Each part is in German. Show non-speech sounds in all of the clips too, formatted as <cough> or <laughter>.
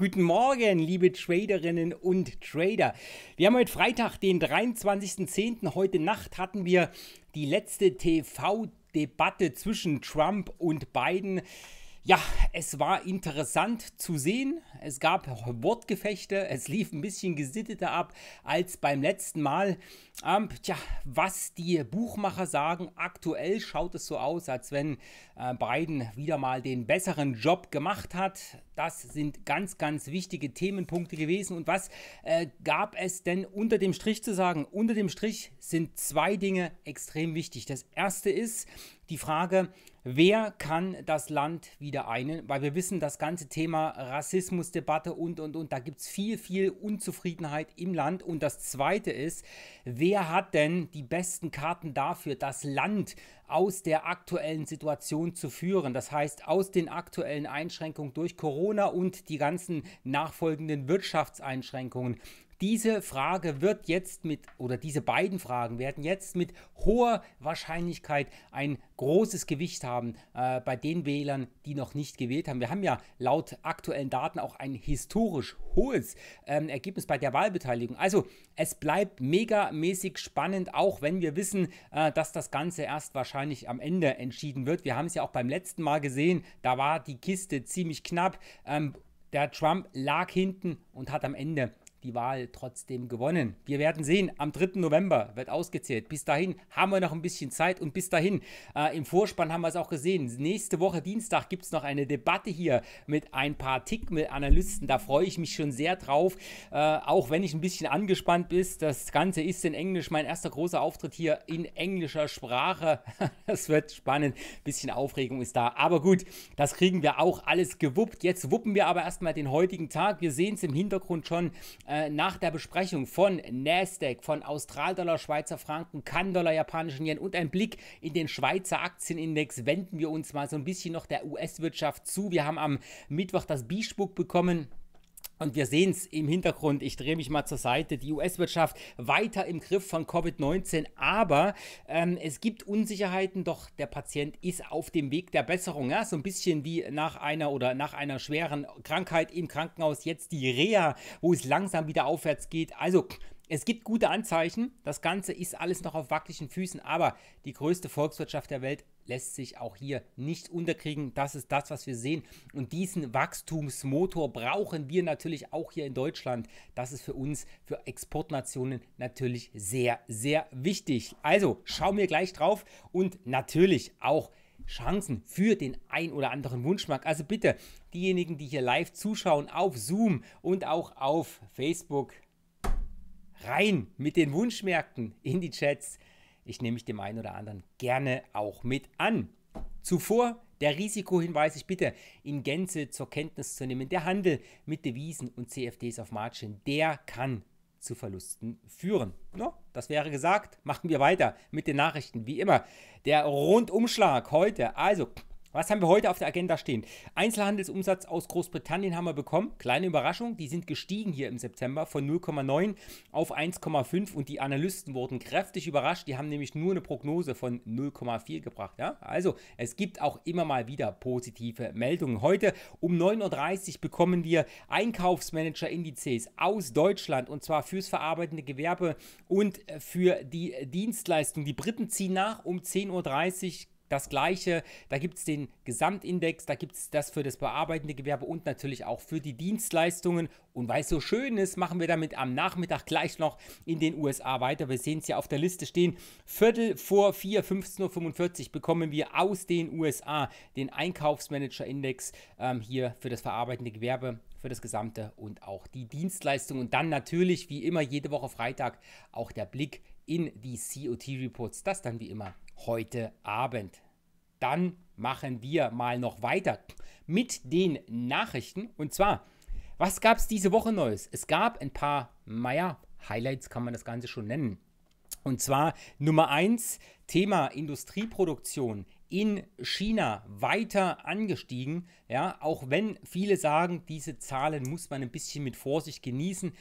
Guten Morgen, liebe Traderinnen und Trader. Wir haben heute Freitag, den 23.10. Heute Nacht hatten wir die letzte TV-Debatte zwischen Trump und Biden. Ja, es war interessant zu sehen. Es gab Wortgefechte, es lief ein bisschen gesitteter ab als beim letzten Mal. Ähm, tja, was die Buchmacher sagen, aktuell schaut es so aus, als wenn äh, Biden wieder mal den besseren Job gemacht hat. Das sind ganz, ganz wichtige Themenpunkte gewesen. Und was äh, gab es denn unter dem Strich zu sagen? Unter dem Strich sind zwei Dinge extrem wichtig. Das erste ist die Frage, wer kann das Land wieder einen? Weil wir wissen, das ganze Thema Rassismusdebatte und, und, und, da gibt es viel, viel Unzufriedenheit im Land. Und das zweite ist, wer hat denn die besten Karten dafür, das Land aus der aktuellen Situation zu führen. Das heißt, aus den aktuellen Einschränkungen durch Corona und die ganzen nachfolgenden Wirtschaftseinschränkungen diese Frage wird jetzt mit, oder diese beiden Fragen werden jetzt mit hoher Wahrscheinlichkeit ein großes Gewicht haben äh, bei den Wählern, die noch nicht gewählt haben. Wir haben ja laut aktuellen Daten auch ein historisch hohes ähm, Ergebnis bei der Wahlbeteiligung. Also es bleibt megamäßig spannend, auch wenn wir wissen, äh, dass das Ganze erst wahrscheinlich am Ende entschieden wird. Wir haben es ja auch beim letzten Mal gesehen, da war die Kiste ziemlich knapp. Ähm, der Trump lag hinten und hat am Ende die Wahl trotzdem gewonnen. Wir werden sehen, am 3. November wird ausgezählt. Bis dahin haben wir noch ein bisschen Zeit und bis dahin, äh, im Vorspann haben wir es auch gesehen, nächste Woche Dienstag gibt es noch eine Debatte hier mit ein paar tickmill analysten Da freue ich mich schon sehr drauf, äh, auch wenn ich ein bisschen angespannt bin. Das Ganze ist in Englisch, mein erster großer Auftritt hier in englischer Sprache. <laughs> das wird spannend, ein bisschen Aufregung ist da. Aber gut, das kriegen wir auch alles gewuppt. Jetzt wuppen wir aber erstmal den heutigen Tag. Wir sehen es im Hintergrund schon äh, nach der Besprechung von Nasdaq, von Australdollar, Schweizer Franken, Kann-Dollar, japanischen Yen und ein Blick in den Schweizer Aktienindex wenden wir uns mal so ein bisschen noch der US-Wirtschaft zu. Wir haben am Mittwoch das B-Spuk bekommen. Und wir sehen es im Hintergrund, ich drehe mich mal zur Seite, die US-Wirtschaft weiter im Griff von Covid-19, aber ähm, es gibt Unsicherheiten, doch der Patient ist auf dem Weg der Besserung. Ja? So ein bisschen wie nach einer oder nach einer schweren Krankheit im Krankenhaus, jetzt die Reha, wo es langsam wieder aufwärts geht. Also es gibt gute Anzeichen, das Ganze ist alles noch auf wackeligen Füßen, aber die größte Volkswirtschaft der Welt lässt sich auch hier nicht unterkriegen. Das ist das, was wir sehen. Und diesen Wachstumsmotor brauchen wir natürlich auch hier in Deutschland. Das ist für uns, für Exportnationen natürlich sehr, sehr wichtig. Also schau mir gleich drauf und natürlich auch Chancen für den ein oder anderen Wunschmarkt. Also bitte diejenigen, die hier live zuschauen auf Zoom und auch auf Facebook, rein mit den Wunschmärkten in die Chats. Ich nehme mich dem einen oder anderen gerne auch mit an. Zuvor der Risikohinweis, ich bitte, in Gänze zur Kenntnis zu nehmen. Der Handel mit Devisen und CFDs auf Margin, der kann zu Verlusten führen. No, das wäre gesagt. Machen wir weiter mit den Nachrichten, wie immer. Der Rundumschlag heute, also was haben wir heute auf der Agenda stehen? Einzelhandelsumsatz aus Großbritannien haben wir bekommen. Kleine Überraschung, die sind gestiegen hier im September von 0,9 auf 1,5 und die Analysten wurden kräftig überrascht. Die haben nämlich nur eine Prognose von 0,4 gebracht. Ja? Also es gibt auch immer mal wieder positive Meldungen. Heute um 9.30 Uhr bekommen wir Einkaufsmanager-Indizes aus Deutschland und zwar fürs verarbeitende Gewerbe und äh, für die Dienstleistung. Die Briten ziehen nach um 10.30 Uhr das gleiche. Da gibt es den Gesamtindex, da gibt es das für das bearbeitende Gewerbe und natürlich auch für die Dienstleistungen. Und weil es so schön ist, machen wir damit am Nachmittag gleich noch in den USA weiter. Wir sehen es ja auf der Liste stehen. Viertel vor 4, 15.45 Uhr bekommen wir aus den USA den Einkaufsmanager-Index ähm, hier für das verarbeitende Gewerbe für das Gesamte und auch die Dienstleistungen. Und dann natürlich, wie immer, jede Woche Freitag auch der Blick in die COT-Reports. Das dann wie immer heute Abend. Dann machen wir mal noch weiter mit den Nachrichten. Und zwar, was gab es diese Woche Neues? Es gab ein paar, naja, Highlights kann man das Ganze schon nennen. Und zwar Nummer 1, Thema Industrieproduktion in China weiter angestiegen. Ja, auch wenn viele sagen, diese Zahlen muss man ein bisschen mit Vorsicht genießen.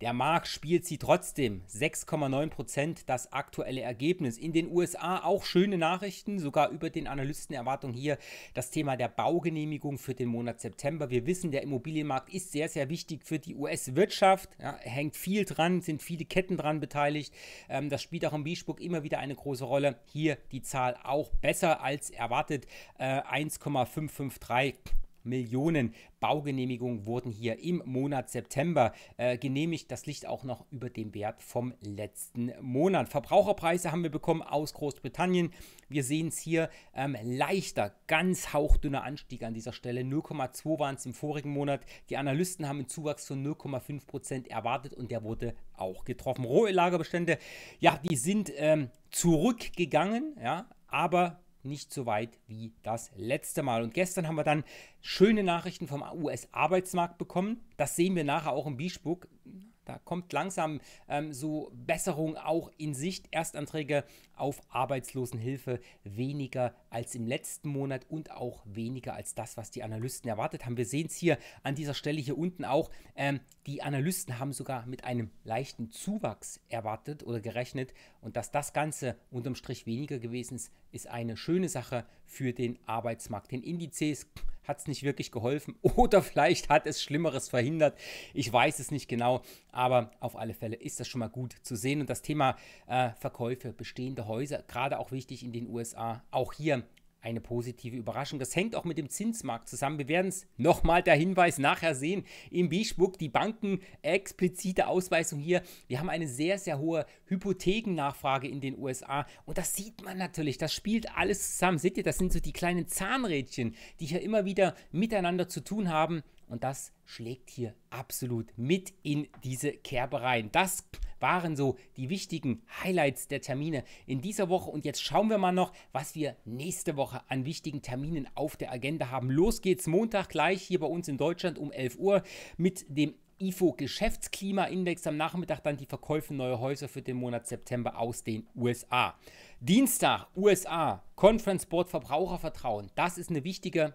Der Markt spielt sie trotzdem. 6,9 Prozent das aktuelle Ergebnis. In den USA auch schöne Nachrichten, sogar über den Analystenerwartungen hier. Das Thema der Baugenehmigung für den Monat September. Wir wissen, der Immobilienmarkt ist sehr, sehr wichtig für die US-Wirtschaft. Ja, hängt viel dran, sind viele Ketten dran beteiligt. Ähm, das spielt auch im Biesburg immer wieder eine große Rolle. Hier die Zahl auch besser als erwartet. Äh, 1,553 Millionen Baugenehmigungen wurden hier im Monat September äh, genehmigt. Das liegt auch noch über dem Wert vom letzten Monat. Verbraucherpreise haben wir bekommen aus Großbritannien. Wir sehen es hier ähm, leichter, ganz hauchdünner Anstieg an dieser Stelle. 0,2 waren es im vorigen Monat. Die Analysten haben einen Zuwachs von 0,5 Prozent erwartet und der wurde auch getroffen. Rohlagerbestände, ja, die sind ähm, zurückgegangen, ja, aber nicht so weit wie das letzte Mal. Und gestern haben wir dann schöne Nachrichten vom US-Arbeitsmarkt bekommen. Das sehen wir nachher auch im Biesburg. Da kommt langsam ähm, so Besserung auch in Sicht. Erstanträge auf Arbeitslosenhilfe weniger als im letzten Monat und auch weniger als das, was die Analysten erwartet haben. Wir sehen es hier an dieser Stelle hier unten auch. Ähm, die Analysten haben sogar mit einem leichten Zuwachs erwartet oder gerechnet. Und dass das Ganze unterm Strich weniger gewesen ist, ist eine schöne Sache für den Arbeitsmarkt. Den Indizes hat es nicht wirklich geholfen <laughs> oder vielleicht hat es Schlimmeres verhindert. Ich weiß es nicht genau, aber auf alle Fälle ist das schon mal gut zu sehen. Und das Thema äh, Verkäufe bestehender Häuser, gerade auch wichtig in den USA, auch hier eine positive Überraschung. Das hängt auch mit dem Zinsmarkt zusammen. Wir werden es nochmal der Hinweis nachher sehen. Im b die Banken explizite Ausweisung hier. Wir haben eine sehr, sehr hohe Hypothekennachfrage in den USA. Und das sieht man natürlich. Das spielt alles zusammen. Seht ihr, das sind so die kleinen Zahnrädchen, die hier immer wieder miteinander zu tun haben. Und das schlägt hier absolut mit in diese Kerbe rein. Das waren so die wichtigen Highlights der Termine in dieser Woche. Und jetzt schauen wir mal noch, was wir nächste Woche an wichtigen Terminen auf der Agenda haben. Los geht's Montag gleich hier bei uns in Deutschland um 11 Uhr mit dem IFO Geschäftsklimaindex am Nachmittag dann die Verkäufe neuer Häuser für den Monat September aus den USA. Dienstag USA Conference Board Verbrauchervertrauen. Das ist eine wichtige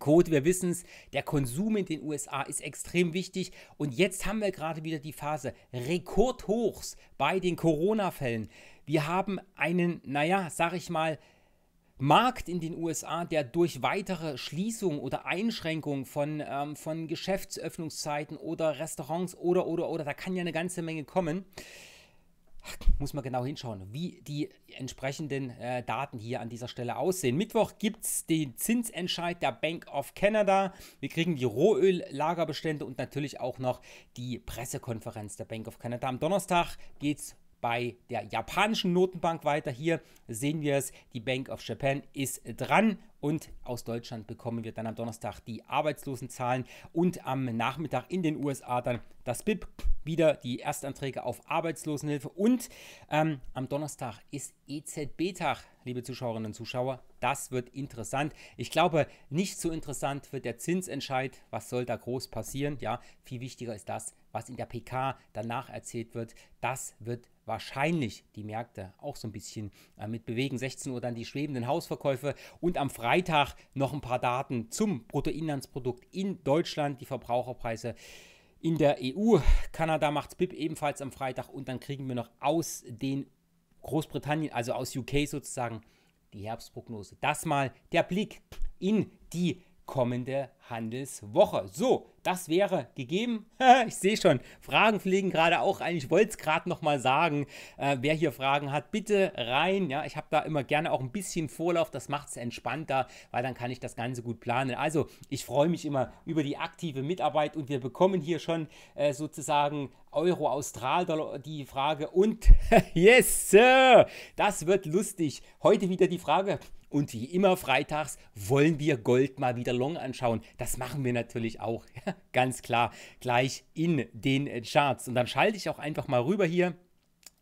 Code, wir wissen es, der Konsum in den USA ist extrem wichtig und jetzt haben wir gerade wieder die Phase Rekordhochs bei den Corona-Fällen. Wir haben einen, naja, sag ich mal, Markt in den USA, der durch weitere Schließungen oder Einschränkungen von, ähm, von Geschäftsöffnungszeiten oder Restaurants oder, oder, oder, da kann ja eine ganze Menge kommen, muss man genau hinschauen, wie die entsprechenden äh, Daten hier an dieser Stelle aussehen. Mittwoch gibt es den Zinsentscheid der Bank of Canada. Wir kriegen die Rohöllagerbestände und natürlich auch noch die Pressekonferenz der Bank of Canada. Am Donnerstag geht es bei der japanischen Notenbank weiter. Hier sehen wir es, die Bank of Japan ist dran und aus Deutschland bekommen wir dann am Donnerstag die Arbeitslosenzahlen und am Nachmittag in den USA dann das BIP, wieder die Erstanträge auf Arbeitslosenhilfe und ähm, am Donnerstag ist EZB-Tag, liebe Zuschauerinnen und Zuschauer. Das wird interessant. Ich glaube, nicht so interessant wird der Zinsentscheid. Was soll da groß passieren? Ja, viel wichtiger ist das, was in der PK danach erzählt wird. Das wird wahrscheinlich die Märkte auch so ein bisschen äh, mit bewegen. 16 Uhr dann die schwebenden Hausverkäufe und am Freitag noch ein paar Daten zum Bruttoinlandsprodukt in Deutschland, die Verbraucherpreise in der EU. Kanada macht's BIP ebenfalls am Freitag und dann kriegen wir noch aus den Großbritannien, also aus UK sozusagen, die Herbstprognose. Das mal der Blick in die kommende Handelswoche. So, das wäre gegeben. <laughs> ich sehe schon, Fragen fliegen gerade auch ein. Ich wollte es gerade nochmal sagen. Äh, wer hier Fragen hat, bitte rein. Ja, ich habe da immer gerne auch ein bisschen Vorlauf. Das macht es entspannter, weil dann kann ich das Ganze gut planen. Also, ich freue mich immer über die aktive Mitarbeit und wir bekommen hier schon äh, sozusagen Euro, Austral, Dollar, die Frage. Und <laughs> yes, Sir, das wird lustig. Heute wieder die Frage. Und wie immer freitags wollen wir Gold mal wieder long anschauen. Das machen wir natürlich auch, <laughs> ja, ganz klar, gleich in den Charts. Und dann schalte ich auch einfach mal rüber hier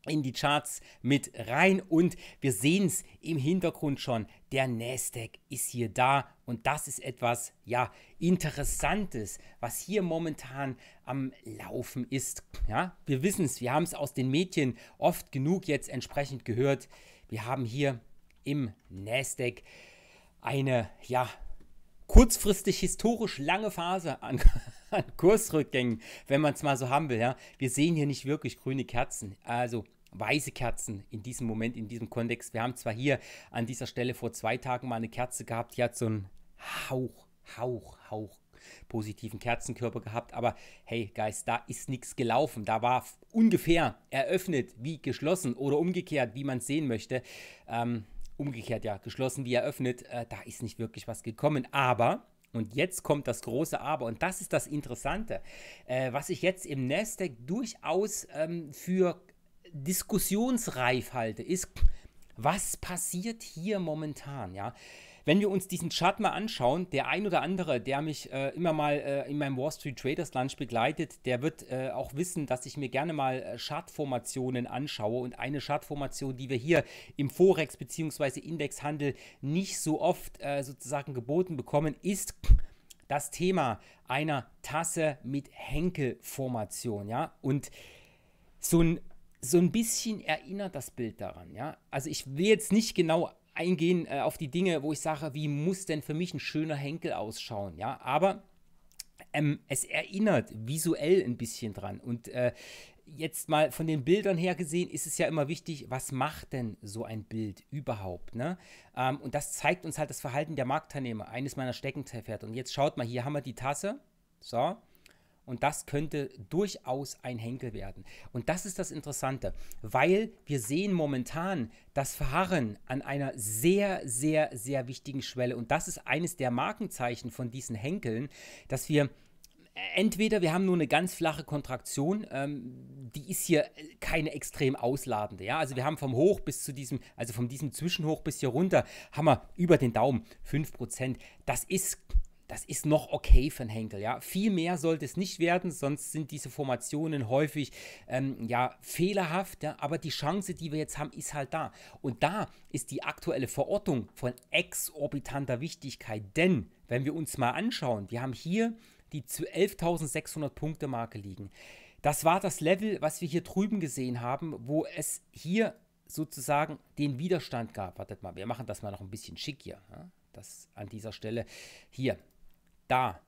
in die Charts mit rein und wir sehen es im Hintergrund schon, der Nasdaq ist hier da und das ist etwas ja interessantes, was hier momentan am Laufen ist. Ja, wir wissen es, wir haben es aus den Medien oft genug jetzt entsprechend gehört. Wir haben hier im Nasdaq eine ja kurzfristig historisch lange Phase an, <laughs> an Kursrückgängen, wenn man es mal so haben will. Ja. Wir sehen hier nicht wirklich grüne Kerzen, also weiße Kerzen in diesem Moment, in diesem Kontext. Wir haben zwar hier an dieser Stelle vor zwei Tagen mal eine Kerze gehabt, die hat so einen Hauch, Hauch, Hauch positiven Kerzenkörper gehabt, aber hey Guys, da ist nichts gelaufen. Da war ungefähr eröffnet wie geschlossen oder umgekehrt, wie man es sehen möchte. Ähm, umgekehrt ja, geschlossen wie eröffnet, äh, da ist nicht wirklich was gekommen. Aber, und jetzt kommt das große Aber, und das ist das Interessante, äh, was ich jetzt im Nasdaq durchaus ähm, für diskussionsreif halte, ist, was passiert hier momentan, ja? Wenn wir uns diesen Chart mal anschauen, der ein oder andere, der mich äh, immer mal äh, in meinem Wall Street Traders Lunch begleitet, der wird äh, auch wissen, dass ich mir gerne mal äh, Chartformationen anschaue. Und eine Chartformation, die wir hier im Forex bzw. Indexhandel nicht so oft äh, sozusagen geboten bekommen, ist das Thema einer Tasse mit Henkel-Formation. Ja? Und so ein so ein bisschen erinnert das Bild daran, ja. Also ich will jetzt nicht genau eingehen äh, auf die Dinge, wo ich sage, wie muss denn für mich ein schöner Henkel ausschauen, ja, aber ähm, es erinnert visuell ein bisschen dran und äh, jetzt mal von den Bildern her gesehen, ist es ja immer wichtig, was macht denn so ein Bild überhaupt? Ne? Ähm, und das zeigt uns halt das Verhalten der Marktteilnehmer, eines meiner Steckenpferde. Und jetzt schaut mal, hier haben wir die Tasse. So, und das könnte durchaus ein Henkel werden. Und das ist das Interessante, weil wir sehen momentan das Verharren an einer sehr, sehr, sehr wichtigen Schwelle. Und das ist eines der Markenzeichen von diesen Henkeln, dass wir entweder wir haben nur eine ganz flache Kontraktion, ähm, die ist hier keine extrem ausladende. Ja? Also wir haben vom Hoch bis zu diesem, also von diesem Zwischenhoch bis hier runter, haben wir über den Daumen 5%. Das ist das ist noch okay für einen Henkel. Ja? Viel mehr sollte es nicht werden, sonst sind diese Formationen häufig ähm, ja, fehlerhaft. Ja? Aber die Chance, die wir jetzt haben, ist halt da. Und da ist die aktuelle Verortung von exorbitanter Wichtigkeit. Denn, wenn wir uns mal anschauen, wir haben hier die 11.600 Punkte Marke liegen. Das war das Level, was wir hier drüben gesehen haben, wo es hier sozusagen den Widerstand gab. Wartet mal, wir machen das mal noch ein bisschen schick hier. Ja? Das an dieser Stelle hier da.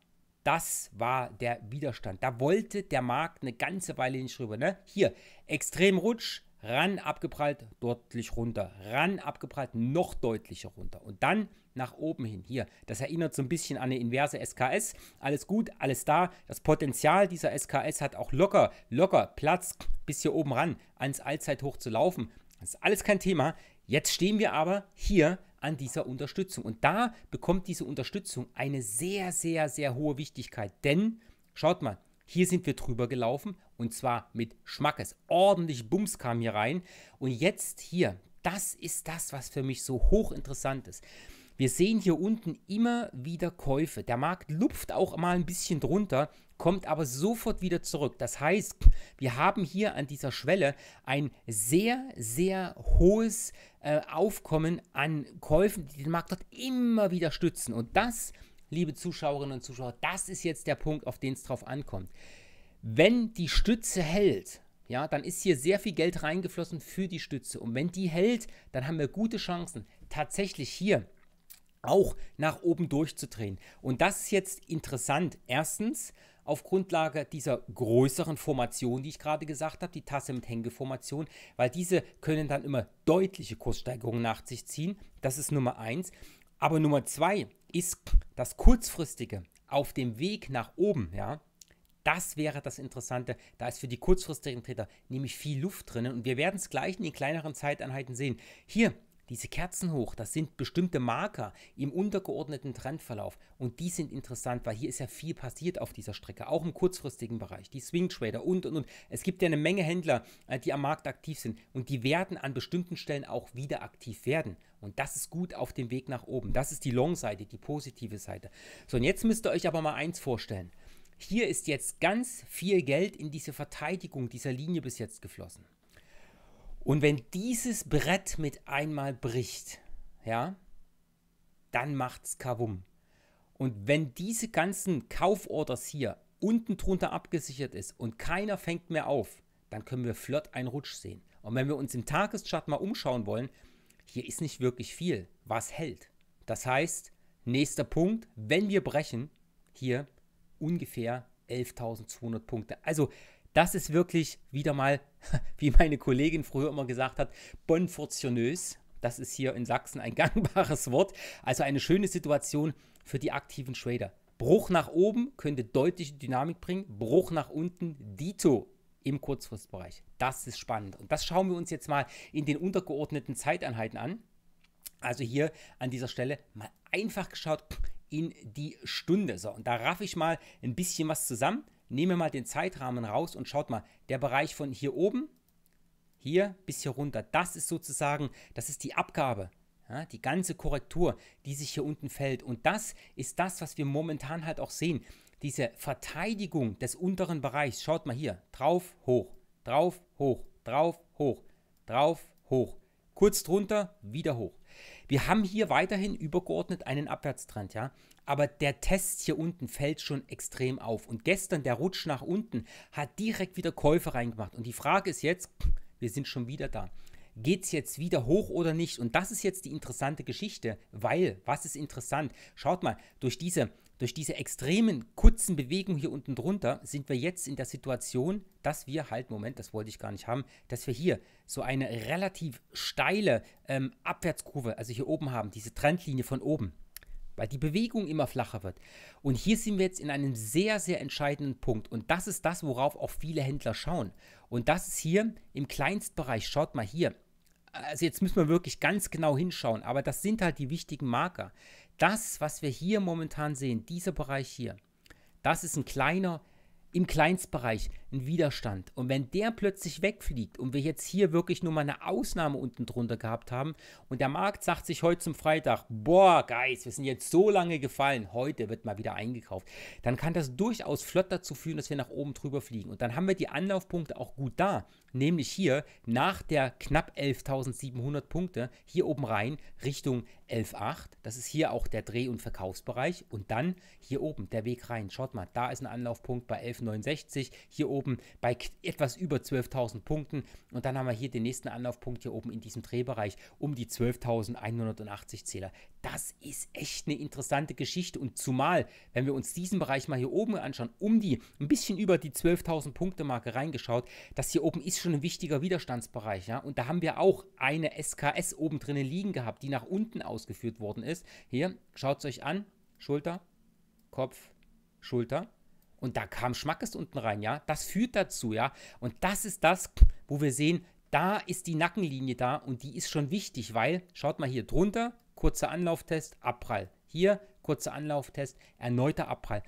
Das war der Widerstand. Da wollte der Markt eine ganze Weile nicht rüber. Ne? Hier, extrem Rutsch, ran abgeprallt, deutlich runter, ran abgeprallt, noch deutlicher runter und dann nach oben hin. Hier, das erinnert so ein bisschen an eine inverse SKS. Alles gut, alles da. Das Potenzial dieser SKS hat auch locker, locker Platz bis hier oben ran ans Allzeithoch zu laufen. Das ist alles kein Thema. Jetzt stehen wir aber hier an dieser Unterstützung. Und da bekommt diese Unterstützung eine sehr, sehr, sehr hohe Wichtigkeit. Denn, schaut mal, hier sind wir drüber gelaufen und zwar mit Schmackes. Ordentlich Bums kam hier rein. Und jetzt hier, das ist das, was für mich so hochinteressant ist. Wir sehen hier unten immer wieder Käufe. Der Markt lupft auch mal ein bisschen drunter, kommt aber sofort wieder zurück. Das heißt, wir haben hier an dieser Schwelle ein sehr, sehr hohes äh, Aufkommen an Käufen, die den Markt dort immer wieder stützen. Und das, liebe Zuschauerinnen und Zuschauer, das ist jetzt der Punkt, auf den es drauf ankommt. Wenn die Stütze hält, ja, dann ist hier sehr viel Geld reingeflossen für die Stütze. Und wenn die hält, dann haben wir gute Chancen, tatsächlich hier auch nach oben durchzudrehen. Und das ist jetzt interessant. Erstens, auf Grundlage dieser größeren Formation, die ich gerade gesagt habe, die Tasse mit Hängeformation, weil diese können dann immer deutliche Kurssteigerungen nach sich ziehen. Das ist Nummer eins. Aber Nummer zwei ist das kurzfristige auf dem Weg nach oben, ja. Das wäre das Interessante. Da ist für die kurzfristigen Trader nämlich viel Luft drinnen und wir werden es gleich in den kleineren Zeiteinheiten sehen. Hier diese Kerzen hoch, das sind bestimmte Marker im untergeordneten Trendverlauf und die sind interessant, weil hier ist ja viel passiert auf dieser Strecke, auch im kurzfristigen Bereich, die Swing Trader und und und. Es gibt ja eine Menge Händler, äh, die am Markt aktiv sind und die werden an bestimmten Stellen auch wieder aktiv werden und das ist gut auf dem Weg nach oben. Das ist die Long-Seite, die positive Seite. So und jetzt müsst ihr euch aber mal eins vorstellen. Hier ist jetzt ganz viel Geld in diese Verteidigung dieser Linie bis jetzt geflossen. Und wenn dieses Brett mit einmal bricht, ja, dann macht's Kavum. Und wenn diese ganzen Kauforders hier unten drunter abgesichert ist und keiner fängt mehr auf, dann können wir flott einen Rutsch sehen. Und wenn wir uns im Tageschart mal umschauen wollen, hier ist nicht wirklich viel, was hält. Das heißt, nächster Punkt, wenn wir brechen, hier ungefähr 11.200 Punkte. Also das ist wirklich wieder mal, <laughs> wie meine Kollegin früher immer gesagt hat, bonfortionös. Das ist hier in Sachsen ein <laughs> gangbares Wort. Also eine schöne Situation für die aktiven Trader. Bruch nach oben könnte deutliche Dynamik bringen. Bruch nach unten, Dito im Kurzfristbereich. Das ist spannend. Und das schauen wir uns jetzt mal in den untergeordneten Zeiteinheiten an. Also hier an dieser Stelle mal einfach geschaut in die Stunde. So, und da raff ich mal ein bisschen was zusammen nehme mal den Zeitrahmen raus und schaut mal, der Bereich von hier oben, hier bis hier runter, das ist sozusagen, das ist die Abgabe, ja, die ganze Korrektur, die sich hier unten fällt. Und das ist das, was wir momentan halt auch sehen. Diese Verteidigung des unteren Bereichs, schaut mal hier, drauf, hoch, drauf, hoch, drauf, hoch, drauf, hoch, kurz drunter, wieder hoch. Wir haben hier weiterhin übergeordnet einen Abwärtstrend, ja aber der Test hier unten fällt schon extrem auf. Und gestern der Rutsch nach unten hat direkt wieder Käufe reingemacht. Und die Frage ist jetzt, wir sind schon wieder da. Geht es jetzt wieder hoch oder nicht? Und das ist jetzt die interessante Geschichte, weil, was ist interessant? Schaut mal, durch diese, durch diese extremen kurzen Bewegungen hier unten drunter sind wir jetzt in der Situation, dass wir halt, Moment, das wollte ich gar nicht haben, dass wir hier so eine relativ steile ähm, Abwärtskurve, also hier oben haben, diese Trendlinie von oben weil die Bewegung immer flacher wird. Und hier sind wir jetzt in einem sehr, sehr entscheidenden Punkt. Und das ist das, worauf auch viele Händler schauen. Und das ist hier im Kleinstbereich. Schaut mal hier. Also jetzt müssen wir wirklich ganz genau hinschauen. Aber das sind halt die wichtigen Marker. Das, was wir hier momentan sehen, dieser Bereich hier, das ist ein kleiner im Kleinstbereich ein Widerstand. Und wenn der plötzlich wegfliegt und wir jetzt hier wirklich nur mal eine Ausnahme unten drunter gehabt haben und der Markt sagt sich heute zum Freitag, boah, Guys, wir sind jetzt so lange gefallen, heute wird mal wieder eingekauft, dann kann das durchaus flott dazu führen, dass wir nach oben drüber fliegen. Und dann haben wir die Anlaufpunkte auch gut da, nämlich hier nach der knapp 11.700 Punkte, hier oben rein Richtung 11.8. Das ist hier auch der Dreh- und Verkaufsbereich. Und dann hier oben der Weg rein. Schaut mal, da ist ein Anlaufpunkt bei 11.69, hier oben oben bei etwas über 12.000 Punkten. Und dann haben wir hier den nächsten Anlaufpunkt hier oben in diesem Drehbereich um die 12.180 Zähler. Das ist echt eine interessante Geschichte. Und zumal, wenn wir uns diesen Bereich mal hier oben anschauen, um die, ein bisschen über die 12.000 Punkte Marke reingeschaut, das hier oben ist schon ein wichtiger Widerstandsbereich. Ja? Und da haben wir auch eine SKS oben drinnen liegen gehabt, die nach unten ausgeführt worden ist. Hier, schaut es euch an. Schulter, Kopf, Schulter. Und da kam Schmackes unten rein, ja. Das führt dazu, ja. Und das ist das, wo wir sehen, da ist die Nackenlinie da und die ist schon wichtig, weil, schaut mal hier drunter, kurzer Anlauftest, Abprall. Hier, kurzer Anlauftest, erneuter Abprall.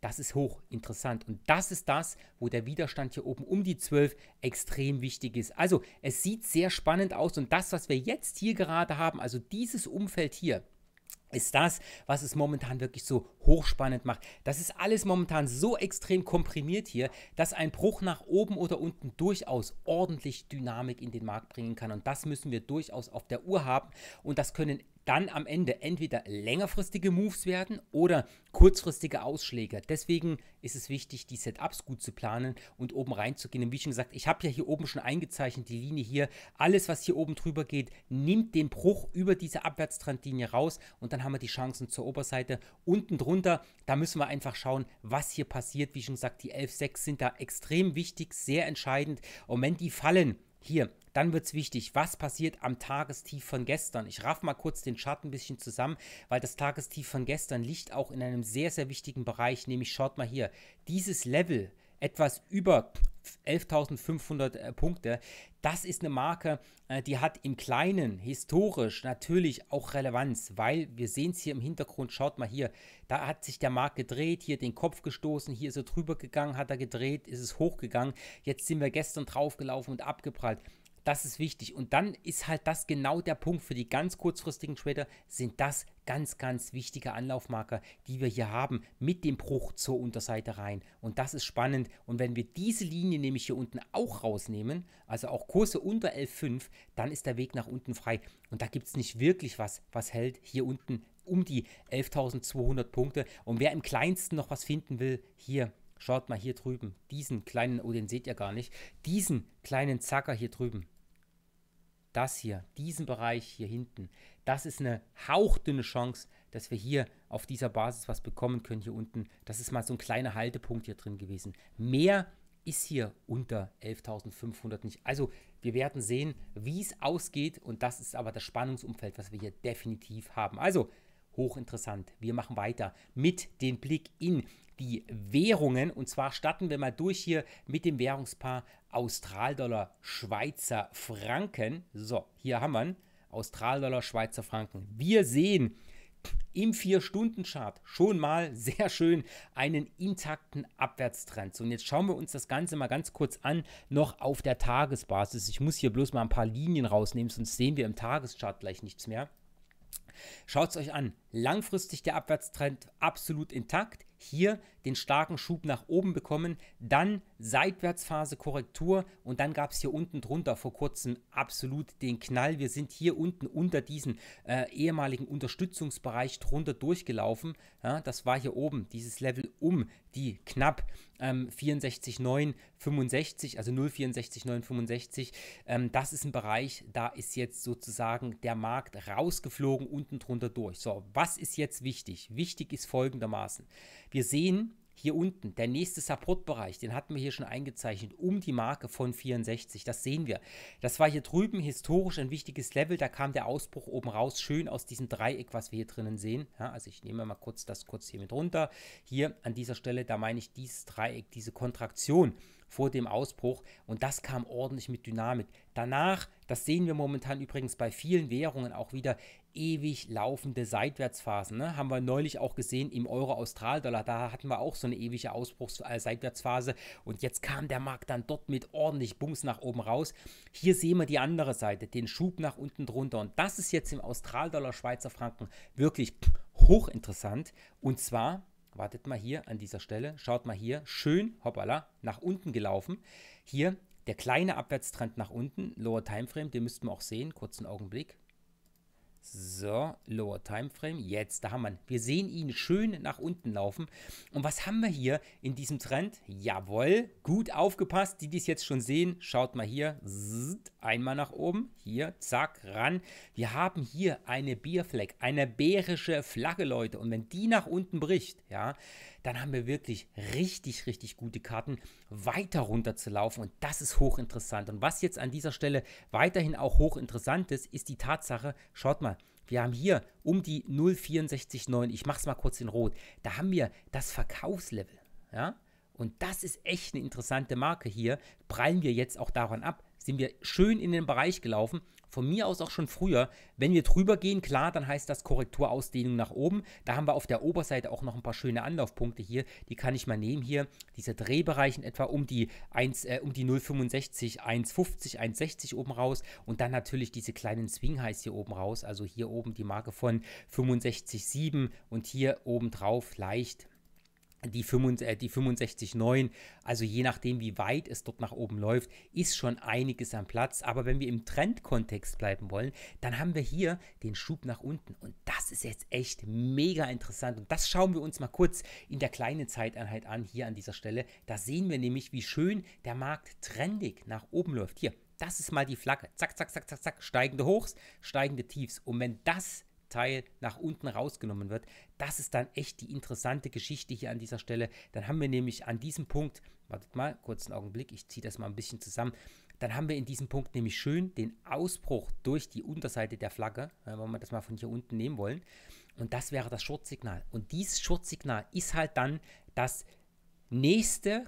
Das ist hoch interessant und das ist das, wo der Widerstand hier oben um die 12 extrem wichtig ist. Also es sieht sehr spannend aus und das, was wir jetzt hier gerade haben, also dieses Umfeld hier, ist das, was es momentan wirklich so hochspannend macht. Das ist alles momentan so extrem komprimiert hier, dass ein Bruch nach oben oder unten durchaus ordentlich Dynamik in den Markt bringen kann. Und das müssen wir durchaus auf der Uhr haben. Und das können dann am Ende entweder längerfristige Moves werden oder kurzfristige Ausschläge. Deswegen ist es wichtig, die Setups gut zu planen und oben reinzugehen. Und wie schon gesagt, ich habe ja hier oben schon eingezeichnet, die Linie hier. Alles, was hier oben drüber geht, nimmt den Bruch über diese Abwärtstrendlinie raus und dann haben wir die Chancen zur Oberseite. Unten drunter, da müssen wir einfach schauen, was hier passiert. Wie schon gesagt, die 11,6 sind da extrem wichtig, sehr entscheidend. Und wenn die fallen, hier, dann wird es wichtig, was passiert am Tagestief von gestern. Ich raff mal kurz den Chart ein bisschen zusammen, weil das Tagestief von gestern liegt auch in einem sehr, sehr wichtigen Bereich, nämlich schaut mal hier, dieses Level, etwas über 11.500 äh, Punkte. Das ist eine Marke, äh, die hat im Kleinen historisch natürlich auch Relevanz, weil wir sehen es hier im Hintergrund, schaut mal hier, da hat sich der Markt gedreht, hier den Kopf gestoßen, hier ist er drüber gegangen, hat er gedreht, ist es hochgegangen, jetzt sind wir gestern draufgelaufen und abgeprallt. Das ist wichtig. Und dann ist halt das genau der Punkt für die ganz kurzfristigen Trader, sind das ganz, ganz wichtige Anlaufmarker, die wir hier haben, mit dem Bruch zur Unterseite rein. Und das ist spannend. Und wenn wir diese Linie nämlich hier unten auch rausnehmen, also auch Kurse unter 11,5, dann ist der Weg nach unten frei. Und da gibt es nicht wirklich was, was hält hier unten um die 11.200 Punkte. Und wer im kleinsten noch was finden will, hier, schaut mal hier drüben, diesen kleinen, oh, den seht ihr gar nicht, diesen kleinen Zacker hier drüben, das hier, diesen Bereich hier hinten, das ist eine hauchdünne Chance, dass wir hier auf dieser Basis was bekommen können, hier unten. Das ist mal so ein kleiner Haltepunkt hier drin gewesen. Mehr ist hier unter 11.500 nicht. Also wir werden sehen, wie es ausgeht und das ist aber das Spannungsumfeld, was wir hier definitiv haben. Also hochinteressant. Wir machen weiter mit dem Blick in die Währungen. Und zwar starten wir mal durch hier mit dem Währungspaar Australdollar Schweizer Franken. So, hier haben wir ihn. Australdollar Schweizer Franken. Wir sehen im 4-Stunden-Chart schon mal sehr schön einen intakten Abwärtstrend. Und jetzt schauen wir uns das Ganze mal ganz kurz an, noch auf der Tagesbasis. Ich muss hier bloß mal ein paar Linien rausnehmen, sonst sehen wir im Tageschart gleich nichts mehr. Schaut es euch an. Langfristig der Abwärtstrend absolut intakt. Hier den starken Schub nach oben bekommen, dann Seitwärtsphase Korrektur und dann gab es hier unten drunter vor kurzem absolut den Knall. Wir sind hier unten unter diesen äh, ehemaligen Unterstützungsbereich drunter durchgelaufen. Ja, das war hier oben, dieses Level um die knapp ähm, 64,965, also 0,64965. Ähm, das ist ein Bereich, da ist jetzt sozusagen der Markt rausgeflogen unten drunter durch. So, was ist jetzt wichtig? Wichtig ist folgendermaßen. Wir sehen, hier unten, der nächste Supportbereich, den hatten wir hier schon eingezeichnet, um die Marke von 64. Das sehen wir. Das war hier drüben historisch ein wichtiges Level. Da kam der Ausbruch oben raus, schön aus diesem Dreieck, was wir hier drinnen sehen. Ja, also ich nehme mal kurz das kurz hier mit runter. Hier an dieser Stelle, da meine ich dieses Dreieck, diese Kontraktion vor dem Ausbruch und das kam ordentlich mit Dynamik. Danach, das sehen wir momentan übrigens bei vielen Währungen auch wieder, ewig laufende Seitwärtsphasen. Ne? Haben wir neulich auch gesehen im euro austral dollar da hatten wir auch so eine ewige Ausbruchs-Seitwärtsphase äh, und jetzt kam der Markt dann dort mit ordentlich Bums nach oben raus. Hier sehen wir die andere Seite, den Schub nach unten drunter und das ist jetzt im austral dollar Schweizer Franken wirklich hochinteressant und zwar wartet mal hier an dieser Stelle, schaut mal hier, schön, hoppala, nach unten gelaufen. Hier der kleine Abwärtstrend nach unten, Lower Timeframe, den müssten wir auch sehen, kurzen Augenblick. So, Lower Timeframe. Jetzt, da haben wir ihn. Wir sehen ihn schön nach unten laufen. Und was haben wir hier in diesem Trend? Jawohl, gut aufgepasst. Die, die es jetzt schon sehen, schaut mal hier. einmal nach oben. Hier, zack, ran. Wir haben hier eine Bierfleck, eine bärische Flagge, Leute. Und wenn die nach unten bricht, ja, dann haben wir wirklich richtig, richtig gute Karten, weiter runter zu laufen. Und das ist hochinteressant. Und was jetzt an dieser Stelle weiterhin auch hochinteressant ist, ist die Tatsache, schaut mal, wir haben hier um die 0,649, ich mache es mal kurz in Rot, da haben wir das Verkaufslevel. Ja? Und das ist echt eine interessante Marke hier. Prallen wir jetzt auch daran ab, sind wir schön in den Bereich gelaufen. Von mir aus auch schon früher. Wenn wir drüber gehen, klar, dann heißt das Korrekturausdehnung nach oben. Da haben wir auf der Oberseite auch noch ein paar schöne Anlaufpunkte hier. Die kann ich mal nehmen hier. Dieser Drehbereich in etwa um die äh, um die 0,65, 1,50, 1,60 oben raus. Und dann natürlich diese kleinen Swing Highs hier oben raus. Also hier oben die Marke von 65,7 und hier oben drauf leicht die, 65,9, äh, also je nachdem, wie weit es dort nach oben läuft, ist schon einiges am Platz. Aber wenn wir im Trendkontext bleiben wollen, dann haben wir hier den Schub nach unten. Und das ist jetzt echt mega interessant. Und das schauen wir uns mal kurz in der kleinen Zeiteinheit an, hier an dieser Stelle. Da sehen wir nämlich, wie schön der Markt trendig nach oben läuft. Hier, das ist mal die Flagge. Zack, zack, zack, zack, zack. Steigende Hochs, steigende Tiefs. Und wenn das Teil nach unten rausgenommen wird. Das ist dann echt die interessante Geschichte hier an dieser Stelle. Dann haben wir nämlich an diesem Punkt, wartet mal, kurzen Augenblick, ich ziehe das mal ein bisschen zusammen. Dann haben wir in diesem Punkt nämlich schön den Ausbruch durch die Unterseite der Flagge, wenn wir das mal von hier unten nehmen wollen. Und das wäre das Shortsignal. Und dieses Shortsignal ist halt dann das nächste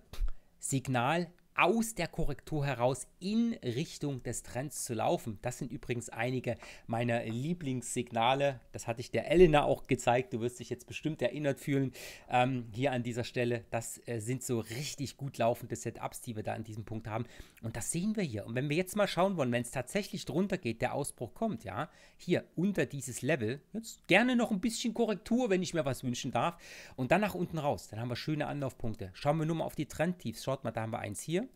Signal aus der Korrektur heraus in Richtung des Trends zu laufen. Das sind übrigens einige meiner Lieblingssignale. Das hatte ich der Elena auch gezeigt. Du wirst dich jetzt bestimmt erinnert fühlen. Ähm, hier an dieser Stelle, das äh, sind so richtig gut laufende Setups, die wir da an diesem Punkt haben. Und das sehen wir hier. Und wenn wir jetzt mal schauen wollen, wenn es tatsächlich drunter geht, der Ausbruch kommt, ja, hier unter dieses Level, jetzt gerne noch ein bisschen Korrektur, wenn ich mir was wünschen darf. Und dann nach unten raus. Dann haben wir schöne Anlaufpunkte. Schauen wir nur mal auf die Trendtiefs. Schaut mal, da haben wir eins hier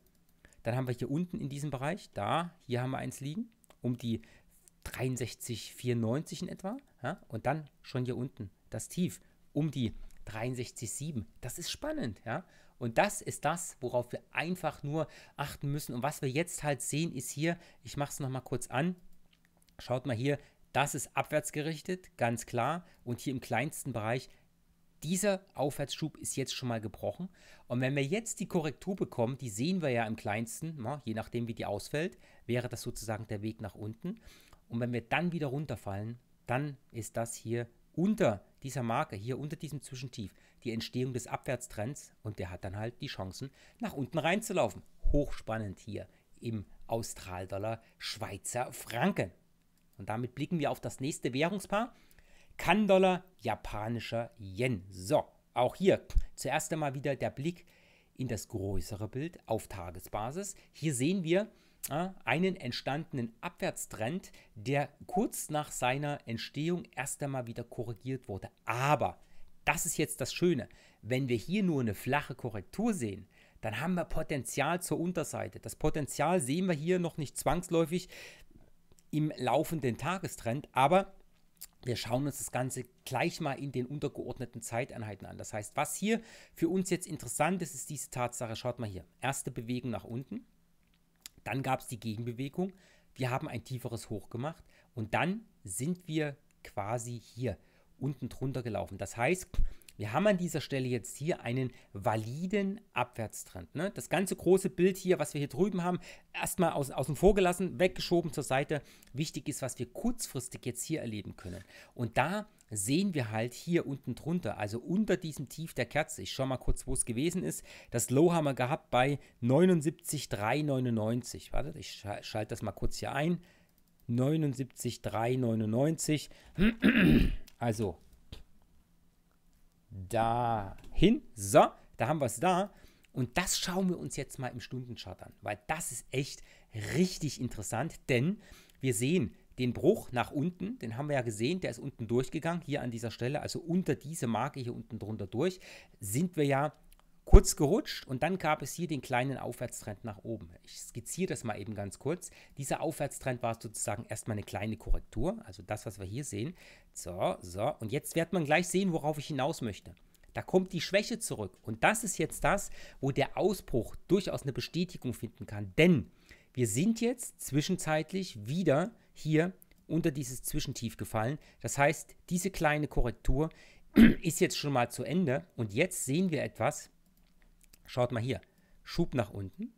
dann haben wir hier unten in diesem Bereich, da, hier haben wir eins liegen, um die 63,94 in etwa. Ja? Und dann schon hier unten das Tief um die 63,7. Das ist spannend, ja. Und das ist das, worauf wir einfach nur achten müssen. Und was wir jetzt halt sehen, ist hier, ich mache es nochmal kurz an. Schaut mal hier, das ist abwärts gerichtet, ganz klar. Und hier im kleinsten Bereich dieser Aufwärtsschub ist jetzt schon mal gebrochen. Und wenn wir jetzt die Korrektur bekommen, die sehen wir ja im kleinsten, na, ne, je nachdem wie die ausfällt, wäre das sozusagen der Weg nach unten. Und wenn wir dann wieder runterfallen, dann ist das hier unter dieser Marke, hier unter diesem Zwischentief, die Entstehung des Abwärtstrends und der hat dann halt die Chancen, nach unten reinzulaufen. Hochspannend hier im Australdollar Schweizer Franken. Und damit blicken wir auf das nächste Währungspaar. Kann-Dollar, japanischer Yen. So, auch hier zuerst einmal wieder der Blick in das größere Bild auf Tagesbasis. Hier sehen wir äh, einen entstandenen Abwärtstrend, der kurz nach seiner Entstehung erst einmal wieder korrigiert wurde. Aber das ist jetzt das Schöne. Wenn wir hier nur eine flache Korrektur sehen, dann haben wir Potenzial zur Unterseite. Das Potenzial sehen wir hier noch nicht zwangsläufig im laufenden Tagestrend, aber wir schauen uns das Ganze gleich mal in den untergeordneten Zeiteinheiten an. Das heißt, was hier für uns jetzt interessant ist, ist diese Tatsache. Schaut mal hier. Erste Bewegung nach unten. Dann gab es die Gegenbewegung. Wir haben ein tieferes Hoch gemacht. Und dann sind wir quasi hier unten drunter gelaufen. Das heißt, wir haben an dieser Stelle jetzt hier einen validen Abwärtstrend. Ne? Das ganze große Bild hier, was wir hier drüben haben, erstmal aus, außen vor gelassen, weggeschoben zur Seite. Wichtig ist, was wir kurzfristig jetzt hier erleben können. Und da sehen wir halt hier unten drunter, also unter diesem Tief der Kerze. Ich schaue mal kurz, wo es gewesen ist. Das Low haben wir gehabt bei 79,399. Warte, ich schalte das mal kurz hier ein. 79,399. Also dahin. So, da haben wir es da. Und das schauen wir uns jetzt mal im Stundenchart an, weil das ist echt richtig interessant, denn wir sehen den Bruch nach unten, den haben wir ja gesehen, der ist unten durchgegangen, hier an dieser Stelle, also unter diese Marke hier unten drunter durch, sind wir ja kurz gerutscht und dann gab es hier den kleinen Aufwärtstrend nach oben. Ich skizziere das mal eben ganz kurz. Dieser Aufwärtstrend war sozusagen erstmal eine kleine Korrektur, also das, was wir hier sehen. So, so, und jetzt wird man gleich sehen, worauf ich hinaus möchte. Da kommt die Schwäche zurück und das ist jetzt das, wo der Ausbruch durchaus eine Bestätigung finden kann, denn wir sind jetzt zwischenzeitlich wieder hier unter dieses Zwischentief gefallen. Das heißt, diese kleine Korrektur <clears throat> ist jetzt schon mal zu Ende und jetzt sehen wir etwas, Schaut mal hier. Schub nach unten,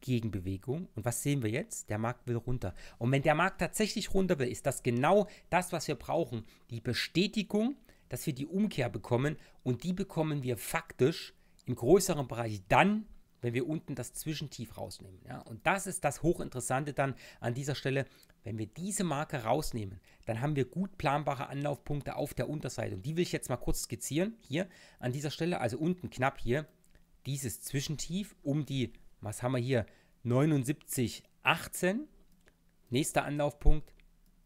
Gegenbewegung. Und was sehen wir jetzt? Der Markt will runter. Und wenn der Markt tatsächlich runter will, ist das genau das, was wir brauchen. Die Bestätigung, dass wir die Umkehr bekommen. Und die bekommen wir faktisch im größeren Bereich dann, wenn wir unten das Zwischentief rausnehmen. Ja? Und das ist das Hochinteressante dann an dieser Stelle. Wenn wir diese Marke rausnehmen, dann haben wir gut planbare Anlaufpunkte auf der Unterseite. Und die will ich jetzt mal kurz skizzieren hier an dieser Stelle. Also unten knapp hier dieses Zwischentief um die, was haben wir hier, 79,18. Nächster Anlaufpunkt,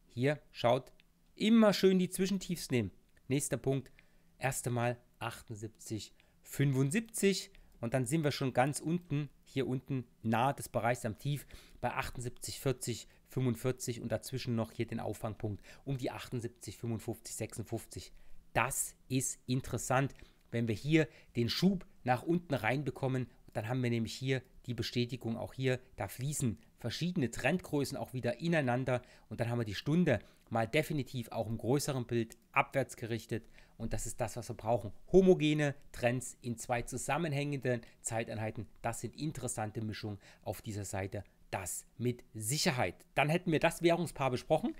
hier schaut, immer schön die Zwischentiefs nehmen. Nächster Punkt, erste Mal 78,75 und dann sind wir schon ganz unten, hier unten nahe des Bereichs am Tief bei 78, 40, 45 und dazwischen noch hier den Auffangpunkt um die 78, 55, 56. Das ist interessant wenn wir hier den Schub nach unten reinbekommen, dann haben wir nämlich hier die Bestätigung auch hier, da fließen verschiedene Trendgrößen auch wieder ineinander und dann haben wir die Stunde mal definitiv auch im größeren Bild abwärts gerichtet und das ist das, was wir brauchen. Homogene Trends in zwei zusammenhängenden Zeiteinheiten, das sind interessante Mischungen auf dieser Seite. Das mit Sicherheit. Dann hätten wir das Währungspaar besprochen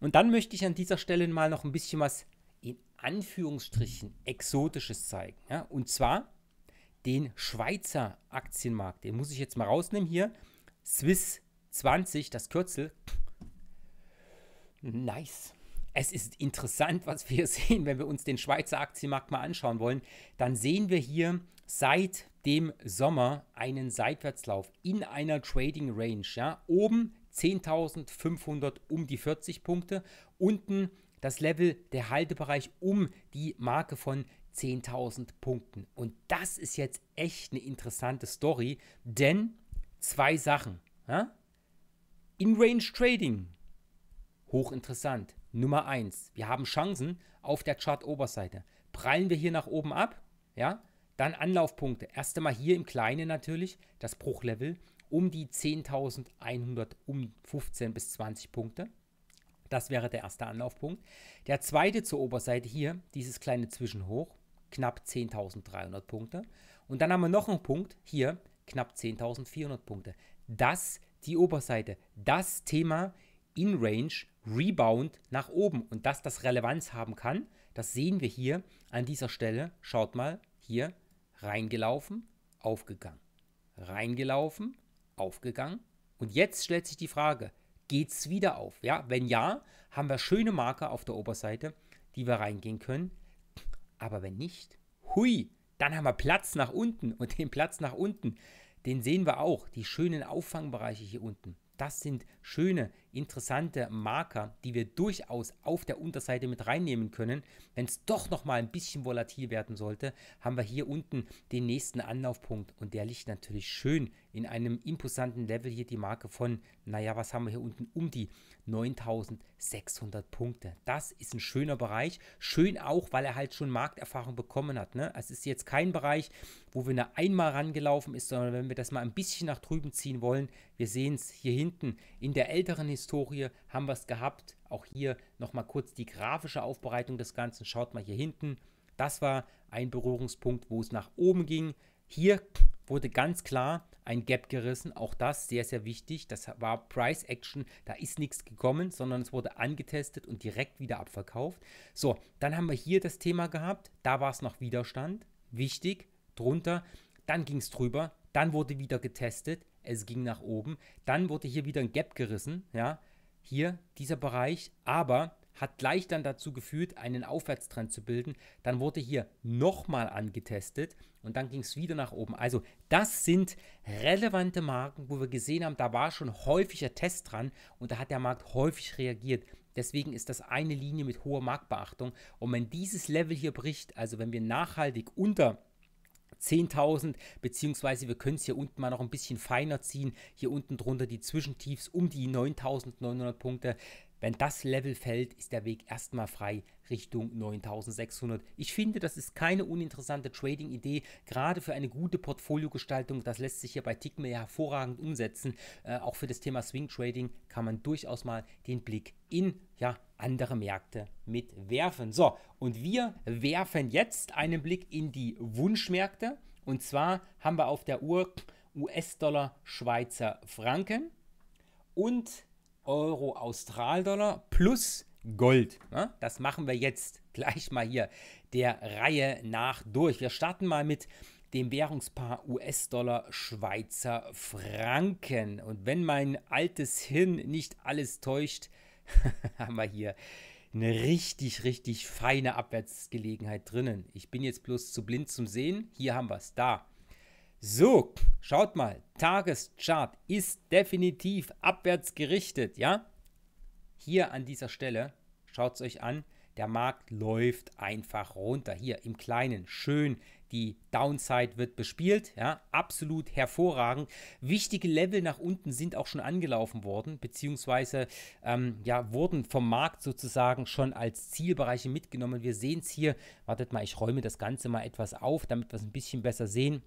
und dann möchte ich an dieser Stelle mal noch ein bisschen was Anführungsstrichen Exotisches zeigen. Ja? Und zwar den Schweizer Aktienmarkt. Den muss ich jetzt mal rausnehmen hier. Swiss 20, das Kürzel. Nice. Es ist interessant, was wir <laughs> sehen, wenn wir uns den Schweizer Aktienmarkt mal anschauen wollen. Dann sehen wir hier seit dem Sommer einen Seitwärtslauf in einer Trading Range. Ja? Oben 10.500 um die 40 Punkte, unten 10.000 das Level, der Haltebereich um die Marke von 10.000 Punkten. Und das ist jetzt echt eine interessante Story, denn zwei Sachen. Ja? In-Range Trading, hochinteressant. Nummer eins, wir haben Chancen auf der Chart-Oberseite. Prallen wir hier nach oben ab, ja, dann Anlaufpunkte. Erst einmal hier im Kleinen natürlich, das Bruchlevel, um die 10.100, um 15 bis 20 Punkte. Das wäre der erste Anlaufpunkt. Der zweite zur Oberseite hier, dieses kleine Zwischenhoch, knapp 10.300 Punkte. Und dann haben wir noch einen Punkt hier, knapp 10.400 Punkte. Das die Oberseite, das Thema in Range, Rebound nach oben und dass das Relevanz haben kann, das sehen wir hier an dieser Stelle. Schaut mal, hier reingelaufen, aufgegangen, reingelaufen, aufgegangen. Und jetzt stellt sich die Frage, geht es wieder auf. Ja, wenn ja, haben wir schöne Marker auf der Oberseite, die wir reingehen können. Aber wenn nicht, hui, dann haben wir Platz nach unten und den Platz nach unten, den sehen wir auch. Die schönen Auffangbereiche hier unten. Das sind schöne, interessante Marker, die wir durchaus auf der Unterseite mit reinnehmen können. Wenn es doch nochmal ein bisschen volatil werden sollte, haben wir hier unten den nächsten Anlaufpunkt und der liegt natürlich schön in einem imposanten Level hier die Marke von, naja, was haben wir hier unten, um die 9600 Punkte. Das ist ein schöner Bereich, schön auch, weil er halt schon Markterfahrung bekommen hat. Ne? Es ist jetzt kein Bereich, wo wir nur einmal rangelaufen ist, sondern wenn wir das mal ein bisschen nach drüben ziehen wollen, wir sehen es hier hinten in der älteren Historie, Historie haben wir es gehabt. Auch hier nochmal kurz die grafische Aufbereitung des Ganzen. Schaut mal hier hinten. Das war ein Berührungspunkt, wo es nach oben ging. Hier wurde ganz klar ein Gap gerissen. Auch das sehr, sehr wichtig. Das war Price Action. Da ist nichts gekommen, sondern es wurde angetestet und direkt wieder abverkauft. So, dann haben wir hier das Thema gehabt. Da war es noch Widerstand. Wichtig. Drunter. Dann ging es drüber. Dann wurde wieder getestet es ging nach oben. Dann wurde hier wieder ein Gap gerissen, ja, hier dieser Bereich, aber hat gleich dann dazu geführt, einen Aufwärtstrend zu bilden. Dann wurde hier nochmal angetestet und dann ging es wieder nach oben. Also das sind relevante Marken, wo wir gesehen haben, da war schon häufiger Test dran und da hat der Markt häufig reagiert. Deswegen ist das eine Linie mit hoher Marktbeachtung. Und wenn dieses Level hier bricht, also wenn wir nachhaltig unter 10.000, beziehungsweise wir können es hier unten mal noch ein bisschen feiner ziehen. Hier unten drunter die Zwischentiefs um die 9.900 Punkte. Wenn das Level fällt, ist der Weg erstmal frei Richtung 9600. Ich finde, das ist keine uninteressante Trading-Idee, gerade für eine gute Portfoliogestaltung. Das lässt sich hier bei Tickmill hervorragend umsetzen. Äh, auch für das Thema Swing-Trading kann man durchaus mal den Blick in ja, andere Märkte mitwerfen. So, und wir werfen jetzt einen Blick in die Wunschmärkte. Und zwar haben wir auf der Uhr US-Dollar, Schweizer Franken und Euro Australdollar plus Gold. Ne? Das machen wir jetzt <laughs> gleich mal hier der Reihe nach durch. Wir starten mal mit dem Währungspaar US-Dollar Schweizer Franken. Und wenn mein altes Hirn nicht alles täuscht, <laughs> haben wir hier eine richtig, richtig feine Abwärtsgelegenheit drinnen. Ich bin jetzt bloß zu blind zum Sehen. Hier haben wir es, da. So, schaut mal, Tageschart ist definitiv abwärts gerichtet, ja? Hier an dieser Stelle, schaut es euch an, der Markt läuft einfach runter. Hier im Kleinen, schön, die Downside wird bespielt, ja? Absolut hervorragend. Wichtige Level nach unten sind auch schon angelaufen worden, beziehungsweise ähm, ja, wurden vom Markt sozusagen schon als Zielbereiche mitgenommen. Wir sehen es hier, wartet mal, ich räume das Ganze mal etwas auf, damit wir es ein bisschen besser sehen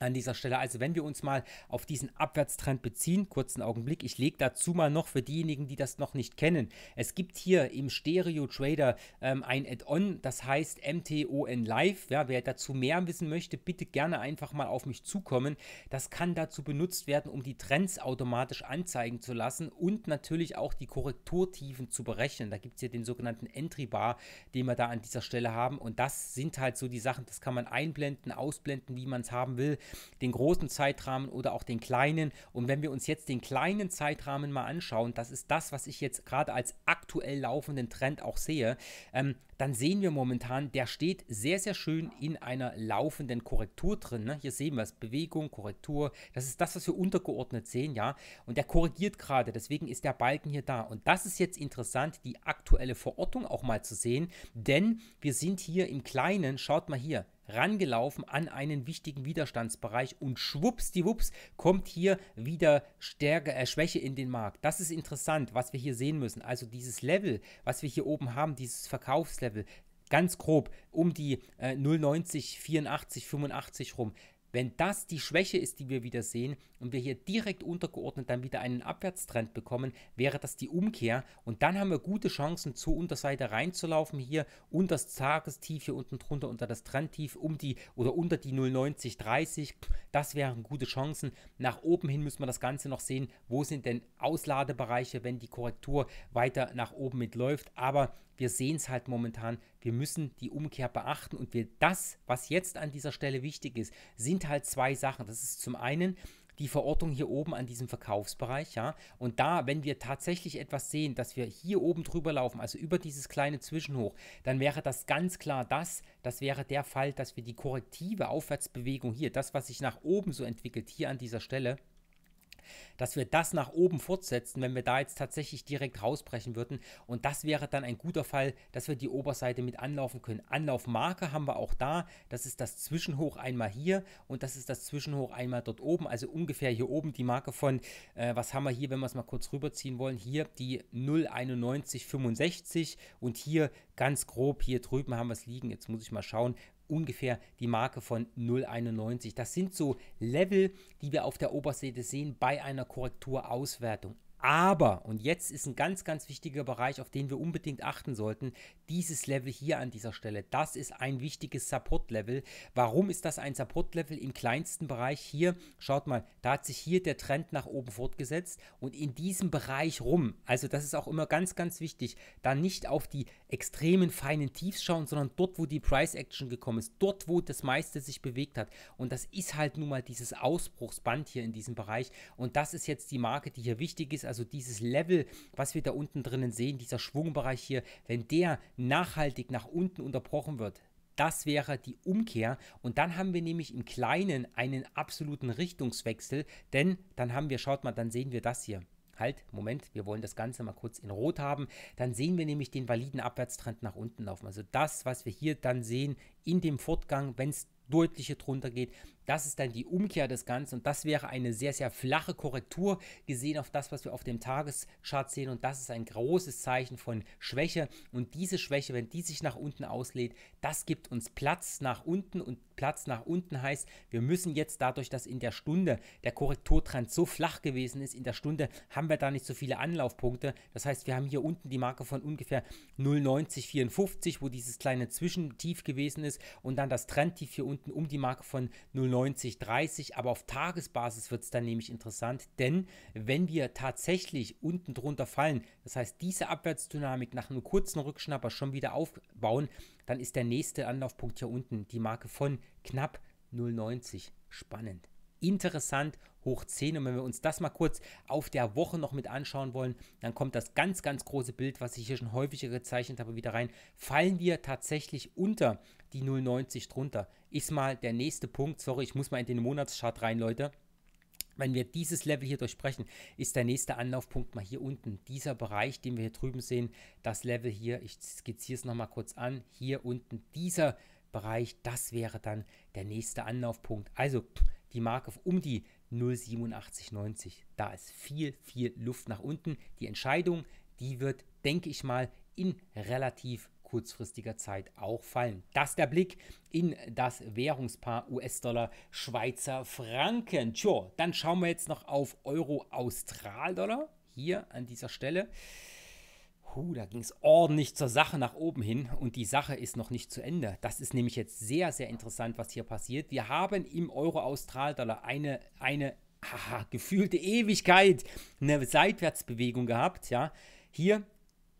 an dieser Stelle. Also wenn wir uns mal auf diesen Abwärtstrend beziehen, kurzen Augenblick, ich lege dazu mal noch für diejenigen, die das noch nicht kennen. Es gibt hier im Stereo Trader ähm, ein Add-on, das heißt MTON Live. Ja, wer dazu mehr wissen möchte, bitte gerne einfach mal auf mich zukommen. Das kann dazu benutzt werden, um die Trends automatisch anzeigen zu lassen und natürlich auch die Korrekturtiefen zu berechnen. Da gibt es hier den sogenannten Entry Bar, den wir da an dieser Stelle haben und das sind halt so die Sachen, das kann man einblenden, ausblenden, wie man es haben will den großen Zeitrahmen oder auch den kleinen. Und wenn wir uns jetzt den kleinen Zeitrahmen mal anschauen, das ist das, was ich jetzt gerade als aktuell laufenden Trend auch sehe, ähm, dann sehen wir momentan, der steht sehr, sehr schön in einer laufenden Korrektur drin. Ne? Hier sehen wir es, Bewegung, Korrektur, das ist das, was wir untergeordnet sehen, ja. Und der korrigiert gerade, deswegen ist der Balken hier da. Und das ist jetzt interessant, die aktuelle Verortung auch mal zu sehen, denn wir sind hier im Kleinen, schaut mal hier, rangelaufen an einen wichtigen Widerstandsbereich und schwuppsdiwupps kommt hier wieder Stärke, äh, Schwäche in den Markt. Das ist interessant, was wir hier sehen müssen. Also dieses Level, was wir hier oben haben, dieses Verkaufslevel, ganz grob um die äh, 0,90, 84, 85 rum. Wenn das die Schwäche ist, die wir wieder sehen und wir hier direkt untergeordnet dann wieder einen Abwärtstrend bekommen, wäre das die Umkehr und dann haben wir gute Chancen zur Unterseite reinzulaufen hier unter das Tagestief hier unten drunter unter das Trendtief um die oder unter die 09030. Das wären gute Chancen. Nach oben hin müssen wir das Ganze noch sehen, wo sind denn Ausladebereiche, wenn die Korrektur weiter nach oben mitläuft, aber wir sehen es halt momentan, wir müssen die Umkehr beachten und wir das, was jetzt an dieser Stelle wichtig ist, sind sind halt zwei Sachen. Das ist zum einen die Verortung hier oben an diesem Verkaufsbereich, ja. Und da, wenn wir tatsächlich etwas sehen, dass wir hier oben drüber laufen, also über dieses kleine Zwischenhoch, dann wäre das ganz klar das, das wäre der Fall, dass wir die korrektive Aufwärtsbewegung hier, das, was sich nach oben so entwickelt, hier an dieser Stelle, dass wir das nach oben fortsetzen, wenn wir da jetzt tatsächlich direkt rausbrechen würden. Und das wäre dann ein guter Fall, dass wir die Oberseite mit anlaufen können. Anlaufmarke haben wir auch da. Das ist das Zwischenhoch einmal hier und das ist das Zwischenhoch einmal dort oben. Also ungefähr hier oben die Marke von, äh, was haben wir hier, wenn wir es mal kurz rüberziehen wollen, hier die 09165 und hier ganz grob hier drüben haben wir es liegen. Jetzt muss ich mal schauen, ungefähr die Marke von 0,91. Das sind so Level, die wir auf der Oberseite sehen bei einer Korrekturauswertung. Aber, und jetzt ist ein ganz, ganz wichtiger Bereich, auf den wir unbedingt achten sollten, dieses Level hier an dieser Stelle, das ist ein wichtiges Support-Level. Warum ist das ein Support-Level im kleinsten Bereich hier? Schaut mal, da hat sich hier der Trend nach oben fortgesetzt und in diesem Bereich rum, also das ist auch immer ganz, ganz wichtig, da nicht auf die extremen feinen Tiefs schauen, sondern dort, wo die Price-Action gekommen ist, dort, wo das meiste sich bewegt hat. Und das ist halt nun mal dieses Ausbruchsband hier in diesem Bereich und das ist jetzt die Marke, die hier wichtig ist, also dieses Level, was wir da unten drinnen sehen, dieser Schwungbereich hier, wenn der nachhaltig nach unten unterbrochen wird. Das wäre die Umkehr. Und dann haben wir nämlich im Kleinen einen absoluten Richtungswechsel, denn dann haben wir, schaut mal, dann sehen wir das hier. Halt, Moment, wir wollen das Ganze mal kurz in Rot haben. Dann sehen wir nämlich den validen Abwärtstrend nach unten laufen. Also das, was wir hier dann sehen in dem Fortgang, wenn es deutliche drunter geht, das ist dann die Umkehr des Ganzen und das wäre eine sehr, sehr flache Korrektur gesehen auf das, was wir auf dem Tageschart sehen und das ist ein großes Zeichen von Schwäche und diese Schwäche, wenn die sich nach unten auslädt, das gibt uns Platz nach unten und Platz nach unten heißt, wir müssen jetzt dadurch, dass in der Stunde der Korrekturtrend so flach gewesen ist, in der Stunde haben wir da nicht so viele Anlaufpunkte. Das heißt, wir haben hier unten die Marke von ungefähr 0,9054, wo dieses kleine Zwischentief gewesen ist und dann das Trendtief hier unten um die Marke von 0,90 90-30, aber auf Tagesbasis wird es dann nämlich interessant, denn wenn wir tatsächlich unten drunter fallen, das heißt diese Abwärtsdynamik nach einem kurzen Rückschnapper schon wieder aufbauen, dann ist der nächste Anlaufpunkt hier unten die Marke von knapp 0,90. Spannend interessant hoch 10. Und wenn wir uns das mal kurz auf der Woche noch mit anschauen wollen, dann kommt das ganz, ganz große Bild, was ich hier schon häufiger gezeichnet habe, wieder rein. Fallen wir tatsächlich unter die 0,90 drunter. Ist mal der nächste Punkt. Sorry, ich muss mal in den Monatschart rein, Leute. Wenn wir dieses Level hier durchbrechen, ist der nächste Anlaufpunkt mal hier unten. Dieser Bereich, den wir hier drüben sehen, das Level hier, ich skizziere es nochmal kurz an, hier unten, dieser Bereich, das wäre dann der nächste Anlaufpunkt. Also die Marke um die 0,8790. Da ist viel, viel Luft nach unten. Die Entscheidung, die wird, denke ich mal, in relativ kurzfristiger Zeit auch fallen. Das der Blick in das Währungspaar US-Dollar Schweizer Franken. Tjo, dann schauen wir jetzt noch auf Euro-Austral-Dollar hier an dieser Stelle. Puh, da ging es ordentlich zur Sache nach oben hin und die Sache ist noch nicht zu Ende. Das ist nämlich jetzt sehr, sehr interessant, was hier passiert. Wir haben im Euro-Austral-Dollar eine, eine haha, gefühlte Ewigkeit eine Seitwärtsbewegung gehabt. Ja, hier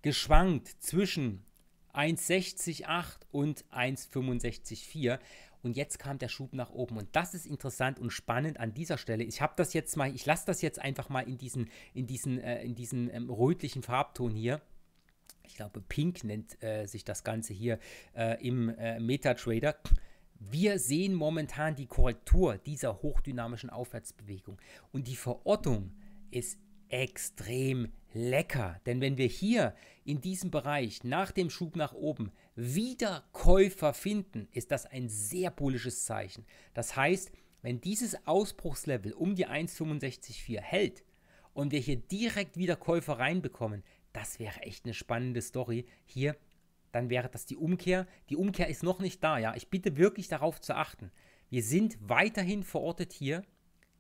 geschwankt zwischen 1,60,8 und 1,65,4. Und jetzt kam der Schub nach oben. Und das ist interessant und spannend an dieser Stelle. Ich habe das jetzt mal, ich lasse das jetzt einfach mal in diesen, in diesen, äh, in diesen ähm, rötlichen Farbton hier ich glaube, Pink nennt äh, sich das Ganze hier äh, im äh, MetaTrader. Wir sehen momentan die Korrektur dieser hochdynamischen Aufwärtsbewegung und die Verortung ist extrem lecker. Denn wenn wir hier in diesem Bereich nach dem Schub nach oben wieder Käufer finden, ist das ein sehr bullisches Zeichen. Das heißt, wenn dieses Ausbruchslevel um die 1,654 hält und wir hier direkt wieder Käufer reinbekommen, das wäre echt eine spannende Story. Hier, dann wäre das die Umkehr. Die Umkehr ist noch nicht da, ja. Ich bitte wirklich darauf zu achten. Wir sind weiterhin verortet hier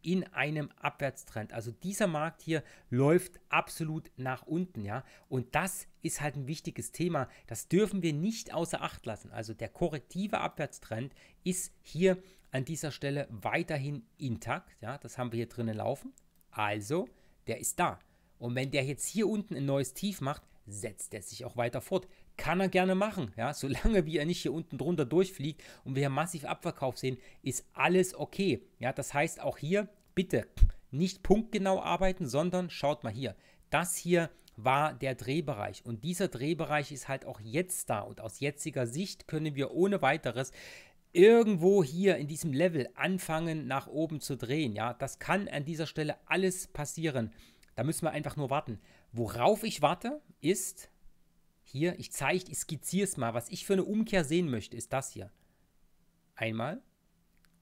in einem Abwärtstrend. Also dieser Markt hier läuft absolut nach unten, ja. Und das ist halt ein wichtiges Thema. Das dürfen wir nicht außer Acht lassen. Also der korrektive Abwärtstrend ist hier an dieser Stelle weiterhin intakt, ja. Das haben wir hier drinnen laufen. Also, der ist da. Und wenn der jetzt hier unten ein neues Tief macht, setzt er sich auch weiter fort. Kann er gerne machen, ja, solange wie er nicht hier unten drunter durchfliegt und wir hier massiv Abverkauf sehen, ist alles okay. Ja, das heißt auch hier bitte nicht punktgenau arbeiten, sondern schaut mal hier. Das hier war der Drehbereich und dieser Drehbereich ist halt auch jetzt da und aus jetziger Sicht können wir ohne weiteres irgendwo hier in diesem Level anfangen nach oben zu drehen, ja? Das kann an dieser Stelle alles passieren. Da müssen wir einfach nur warten. Worauf ich warte, ist hier, ich zeige, ich skizziere es mal. Was ich für eine Umkehr sehen möchte, ist das hier. Einmal,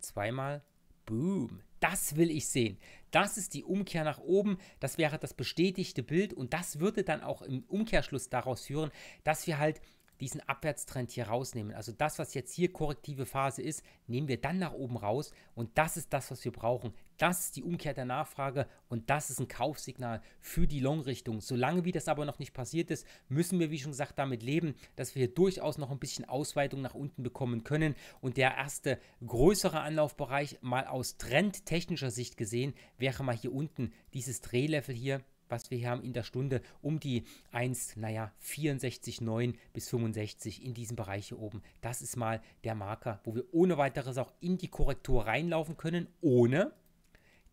zweimal, boom. Das will ich sehen. Das ist die Umkehr nach oben. Das wäre das bestätigte Bild und das würde dann auch im Umkehrschluss daraus führen, dass wir halt diesen Abwärtstrend hier rausnehmen. Also das, was jetzt hier korrektive Phase ist, nehmen wir dann nach oben raus und das ist das, was wir brauchen. Das ist die Umkehr der Nachfrage und das ist ein Kaufsignal für die Long-Richtung. Solange wie das aber noch nicht passiert ist, müssen wir, wie schon gesagt, damit leben, dass wir hier durchaus noch ein bisschen Ausweitung nach unten bekommen können. Und der erste größere Anlaufbereich, mal aus trendtechnischer Sicht gesehen, wäre mal hier unten dieses Drehlevel hier was wir hier haben in der Stunde, um die 1, naja, 64,9 bis 65 in diesem Bereich hier oben. Das ist mal der Marker, wo wir ohne weiteres auch in die Korrektur reinlaufen können, ohne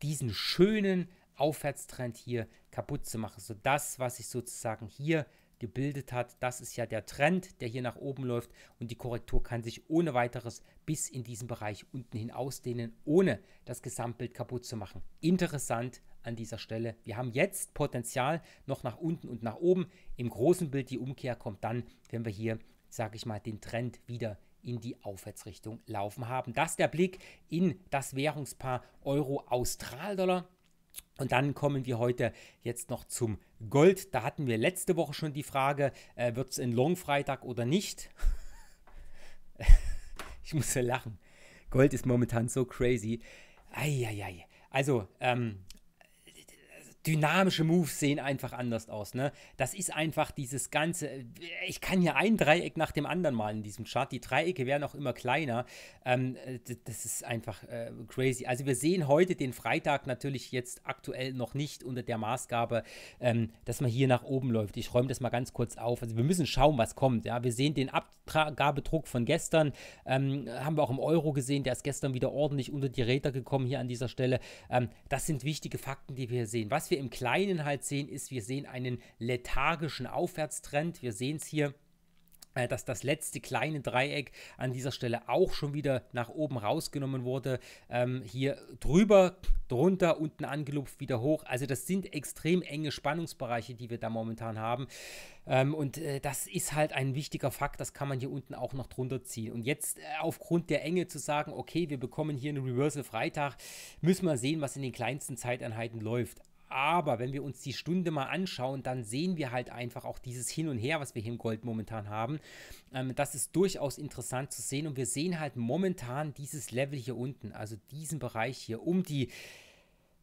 diesen schönen Aufwärtstrend hier kaputt zu machen. So das, was sich sozusagen hier gebildet hat, das ist ja der Trend, der hier nach oben läuft und die Korrektur kann sich ohne weiteres bis in diesen Bereich unten hin ausdehnen, ohne das Gesamtbild kaputt zu machen. Interessant, an dieser Stelle. Wir haben jetzt Potenzial noch nach unten und nach oben. Im großen Bild die Umkehr kommt dann, wenn wir hier, sage ich mal, den Trend wieder in die Aufwärtsrichtung laufen haben. Das ist der Blick in das Währungspaar Euro-Austral-Dollar. Und dann kommen wir heute jetzt noch zum Gold. Da hatten wir letzte Woche schon die Frage, äh, wird es ein Long-Freitag oder nicht? <laughs> ich muss ja lachen. Gold ist momentan so crazy. Eieiei. Also, ähm, dynamische Moves sehen einfach anders aus. Ne? Das ist einfach dieses ganze. Äh, ich kann hier ein Dreieck nach dem anderen malen in diesem Chart. Die Dreiecke werden auch immer kleiner. Ähm, äh, das ist einfach äh, crazy. Also wir sehen heute den Freitag natürlich jetzt aktuell noch nicht unter der Maßgabe, ähm, dass man hier nach oben läuft. Ich räume das mal ganz kurz auf. Also wir müssen schauen, was kommt. Ja, wir sehen den Abgabedruck von gestern. Ähm, haben wir auch im Euro gesehen. Der ist gestern wieder ordentlich unter die Räder gekommen hier an dieser Stelle. Ähm, das sind wichtige Fakten, die wir hier sehen. Was wir wir im Kleinen halt sehen, ist, wir sehen einen lethargischen Aufwärtstrend. Wir sehen es hier äh, dass das letzte kleine Dreieck an dieser Stelle auch schon wieder nach oben rausgenommen wurde. Ähm, hier drüber, drunter, unten angelupft, wieder hoch. Also das sind extrem enge Spannungsbereiche, die wir da momentan haben. Ähm, und äh, das ist halt ein wichtiger Fakt, das kann man hier unten auch noch drunter ziehen. Und jetzt äh, aufgrund der Enge zu sagen, okay, wir bekommen hier einen Reversal Freitag, müssen wir sehen, was in den kleinsten Zeiteinheiten läuft. Aber wenn wir uns die Stunde mal anschauen, dann sehen wir halt einfach auch dieses Hin und Her, was wir hier im Gold momentan haben. Ähm, das ist durchaus interessant zu sehen und wir sehen halt momentan dieses Level hier unten, also diesen Bereich hier um die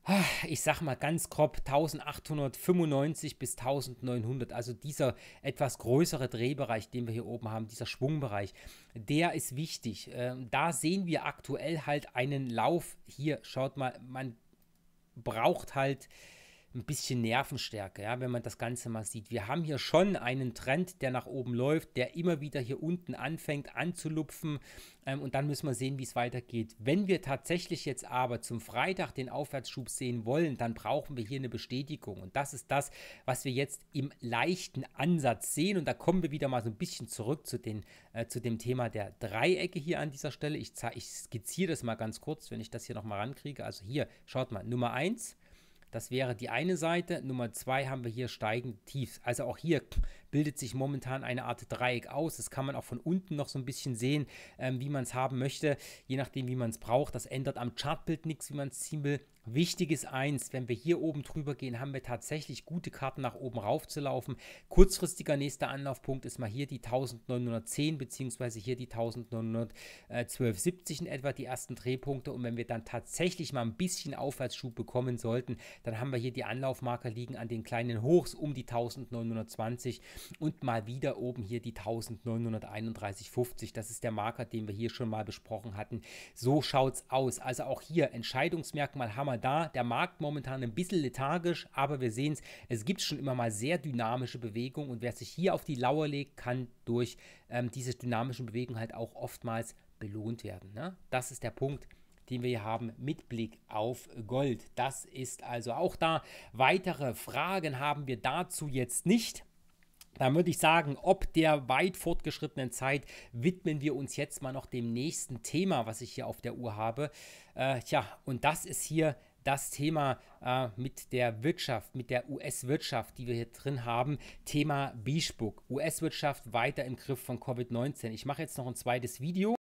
ah, ich sag mal ganz grob 1895 bis 1900, also dieser etwas größere Drehbereich, den wir hier oben haben, dieser Schwungbereich, der ist wichtig. Ähm, da sehen wir aktuell halt einen Lauf hier. Schaut mal, man braucht halt ein bisschen Nervenstärke, ja, wenn man das Ganze mal sieht. Wir haben hier schon einen Trend, der nach oben läuft, der immer wieder hier unten anfängt anzulupfen ähm, und dann müssen wir sehen, wie es weitergeht. Wenn wir tatsächlich jetzt aber zum Freitag den Aufwärtsschub sehen wollen, dann brauchen wir hier eine Bestätigung und das ist das, was wir jetzt im leichten Ansatz sehen und da kommen wir wieder mal so ein bisschen zurück zu, den, äh, zu dem Thema der Dreiecke hier an dieser Stelle. Ich, ich skizziere das mal ganz kurz, wenn ich das hier nochmal rankriege. Also hier, schaut mal, Nummer 1, das wäre die eine Seite. Nummer zwei haben wir hier steigende Tiefs. Also auch hier bildet sich momentan eine Art Dreieck aus. Das kann man auch von unten noch so ein bisschen sehen, ähm, wie man es haben möchte, je nachdem, wie man es braucht. Das ändert am Chartbild nichts, wie man es ziehen will. Wichtig ist eins, wenn wir hier oben drüber gehen, haben wir tatsächlich gute Karten nach oben rauf zu laufen. Kurzfristiger nächster Anlaufpunkt ist mal hier die 1910 bzw. hier die 1912,70 in etwa die ersten Drehpunkte. Und wenn wir dann tatsächlich mal ein bisschen Aufwärtsschub bekommen sollten, dann haben wir hier die Anlaufmarker liegen an den kleinen Hochs um die 1920 und mal wieder oben hier die 1931,50. Das ist der Marker, den wir hier schon mal besprochen hatten. So schaut's aus. Also auch hier Entscheidungsmerkmal haben wir da. Der Markt momentan ein bisschen lethargisch, aber wir sehen es, es gibt schon immer mal sehr dynamische Bewegungen und wer sich hier auf die Lauer legt, kann durch ähm, diese dynamischen Bewegungen halt auch oftmals belohnt werden. Ne? Das ist der Punkt den wir hier haben, mit Blick auf Gold. Das ist also auch da. Weitere Fragen haben wir dazu jetzt nicht. Dann würde ich sagen, ob der weit fortgeschrittenen Zeit widmen wir uns jetzt mal noch dem nächsten Thema, was ich hier auf der Uhr habe. Äh, tja, und das ist hier das Thema äh, mit der Wirtschaft, mit der US-Wirtschaft, die wir hier drin haben. Thema b US-Wirtschaft weiter im Griff von Covid-19. Ich mache jetzt noch ein zweites Video.